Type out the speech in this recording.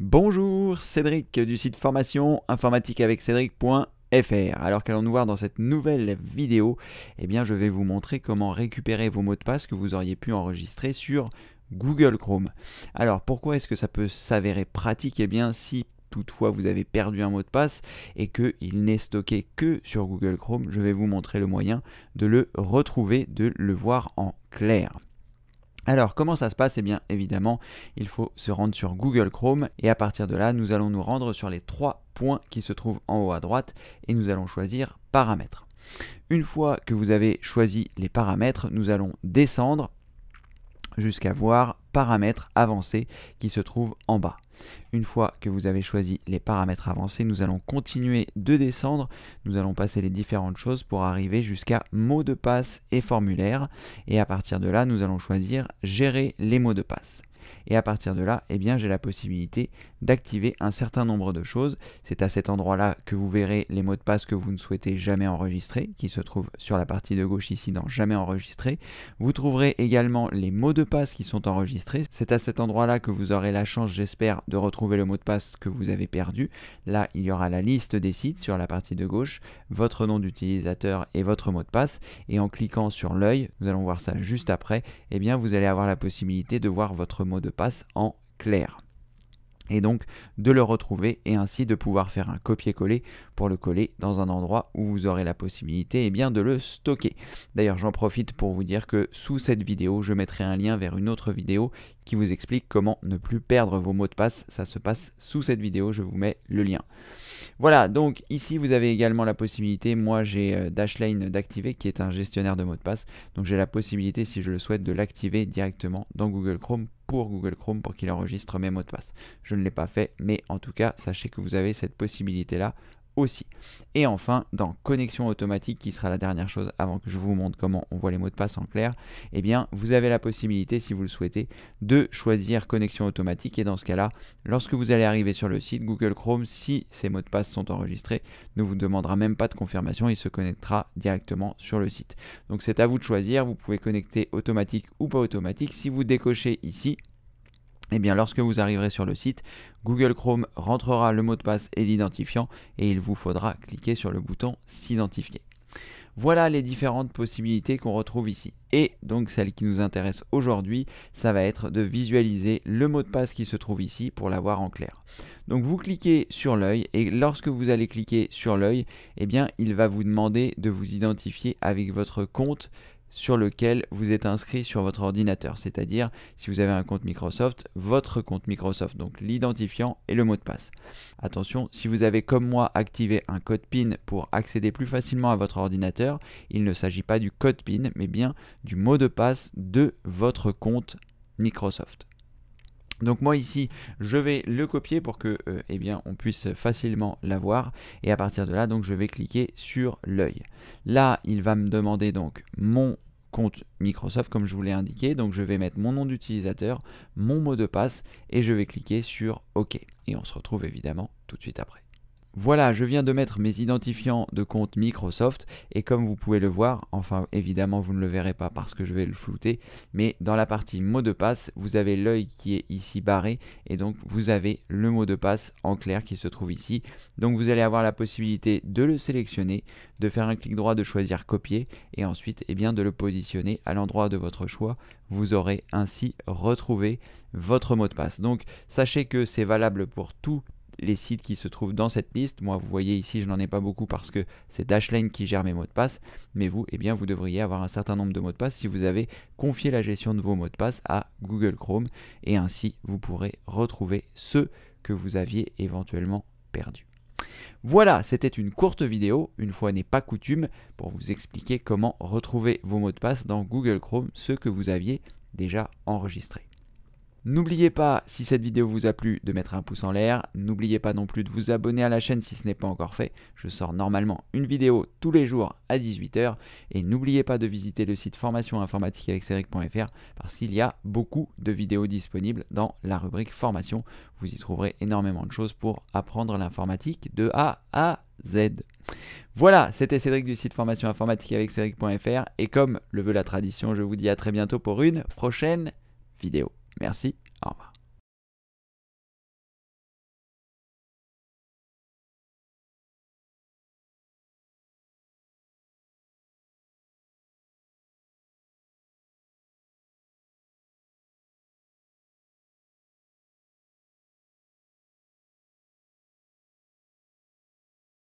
Bonjour, Cédric du site formation informatique avec Cédric.fr. Alors qu'allons-nous voir dans cette nouvelle vidéo Eh bien, je vais vous montrer comment récupérer vos mots de passe que vous auriez pu enregistrer sur Google Chrome. Alors, pourquoi est-ce que ça peut s'avérer pratique Eh bien, si toutefois vous avez perdu un mot de passe et qu'il n'est stocké que sur Google Chrome, je vais vous montrer le moyen de le retrouver, de le voir en clair. Alors comment ça se passe Eh bien évidemment, il faut se rendre sur Google Chrome et à partir de là, nous allons nous rendre sur les trois points qui se trouvent en haut à droite et nous allons choisir paramètres. Une fois que vous avez choisi les paramètres, nous allons descendre jusqu'à voir paramètres avancés qui se trouvent en bas. Une fois que vous avez choisi les paramètres avancés, nous allons continuer de descendre. Nous allons passer les différentes choses pour arriver jusqu'à mots de passe et formulaire. Et à partir de là, nous allons choisir gérer les mots de passe et à partir de là, eh bien, j'ai la possibilité d'activer un certain nombre de choses. C'est à cet endroit-là que vous verrez les mots de passe que vous ne souhaitez jamais enregistrer, qui se trouvent sur la partie de gauche ici dans Jamais enregistrer. Vous trouverez également les mots de passe qui sont enregistrés. C'est à cet endroit-là que vous aurez la chance, j'espère, de retrouver le mot de passe que vous avez perdu. Là, il y aura la liste des sites sur la partie de gauche, votre nom d'utilisateur et votre mot de passe. Et en cliquant sur l'œil, nous allons voir ça juste après, eh bien, vous allez avoir la possibilité de voir votre mot de de passe en clair. Et donc de le retrouver et ainsi de pouvoir faire un copier-coller pour le coller dans un endroit où vous aurez la possibilité et eh bien, de le stocker. D'ailleurs j'en profite pour vous dire que sous cette vidéo je mettrai un lien vers une autre vidéo qui vous explique comment ne plus perdre vos mots de passe. Ça se passe sous cette vidéo, je vous mets le lien. Voilà, donc ici vous avez également la possibilité, moi j'ai euh, Dashlane d'activer qui est un gestionnaire de mots de passe, donc j'ai la possibilité si je le souhaite de l'activer directement dans Google Chrome pour Google Chrome pour qu'il enregistre mes mots de passe. Je ne l'ai pas fait, mais en tout cas, sachez que vous avez cette possibilité-là et enfin, dans connexion automatique, qui sera la dernière chose avant que je vous montre comment on voit les mots de passe en clair, eh bien, vous avez la possibilité, si vous le souhaitez, de choisir connexion automatique. Et dans ce cas-là, lorsque vous allez arriver sur le site, Google Chrome, si ces mots de passe sont enregistrés, ne vous demandera même pas de confirmation, il se connectera directement sur le site. Donc c'est à vous de choisir, vous pouvez connecter automatique ou pas automatique. Si vous décochez ici, et eh bien, lorsque vous arriverez sur le site, Google Chrome rentrera le mot de passe et l'identifiant et il vous faudra cliquer sur le bouton S'identifier. Voilà les différentes possibilités qu'on retrouve ici. Et donc celle qui nous intéresse aujourd'hui, ça va être de visualiser le mot de passe qui se trouve ici pour l'avoir en clair. Donc vous cliquez sur l'œil et lorsque vous allez cliquer sur l'œil, eh bien il va vous demander de vous identifier avec votre compte sur lequel vous êtes inscrit sur votre ordinateur, c'est-à-dire si vous avez un compte Microsoft, votre compte Microsoft, donc l'identifiant et le mot de passe. Attention, si vous avez comme moi activé un code PIN pour accéder plus facilement à votre ordinateur, il ne s'agit pas du code PIN, mais bien du mot de passe de votre compte Microsoft. Donc moi ici, je vais le copier pour que euh, eh bien, on puisse facilement l'avoir. Et à partir de là, donc je vais cliquer sur l'œil. Là, il va me demander donc mon compte Microsoft comme je vous l'ai indiqué. Donc je vais mettre mon nom d'utilisateur, mon mot de passe et je vais cliquer sur OK. Et on se retrouve évidemment tout de suite après. Voilà, je viens de mettre mes identifiants de compte Microsoft et comme vous pouvez le voir, enfin évidemment vous ne le verrez pas parce que je vais le flouter, mais dans la partie mot de passe, vous avez l'œil qui est ici barré et donc vous avez le mot de passe en clair qui se trouve ici. Donc vous allez avoir la possibilité de le sélectionner, de faire un clic droit, de choisir copier et ensuite et eh bien, de le positionner à l'endroit de votre choix vous aurez ainsi retrouvé votre mot de passe. Donc sachez que c'est valable pour tout les sites qui se trouvent dans cette liste. Moi, vous voyez ici, je n'en ai pas beaucoup parce que c'est Dashlane qui gère mes mots de passe. Mais vous, eh bien, vous devriez avoir un certain nombre de mots de passe si vous avez confié la gestion de vos mots de passe à Google Chrome. Et ainsi, vous pourrez retrouver ceux que vous aviez éventuellement perdus. Voilà, c'était une courte vidéo, une fois n'est pas coutume, pour vous expliquer comment retrouver vos mots de passe dans Google Chrome, ceux que vous aviez déjà enregistrés. N'oubliez pas, si cette vidéo vous a plu, de mettre un pouce en l'air. N'oubliez pas non plus de vous abonner à la chaîne si ce n'est pas encore fait. Je sors normalement une vidéo tous les jours à 18h. Et n'oubliez pas de visiter le site formation informatique avec parce qu'il y a beaucoup de vidéos disponibles dans la rubrique formation. Vous y trouverez énormément de choses pour apprendre l'informatique de A à Z. Voilà, c'était Cédric du site formation informatique avec Cédric.fr. Et comme le veut la tradition, je vous dis à très bientôt pour une prochaine vidéo. Merci, au revoir.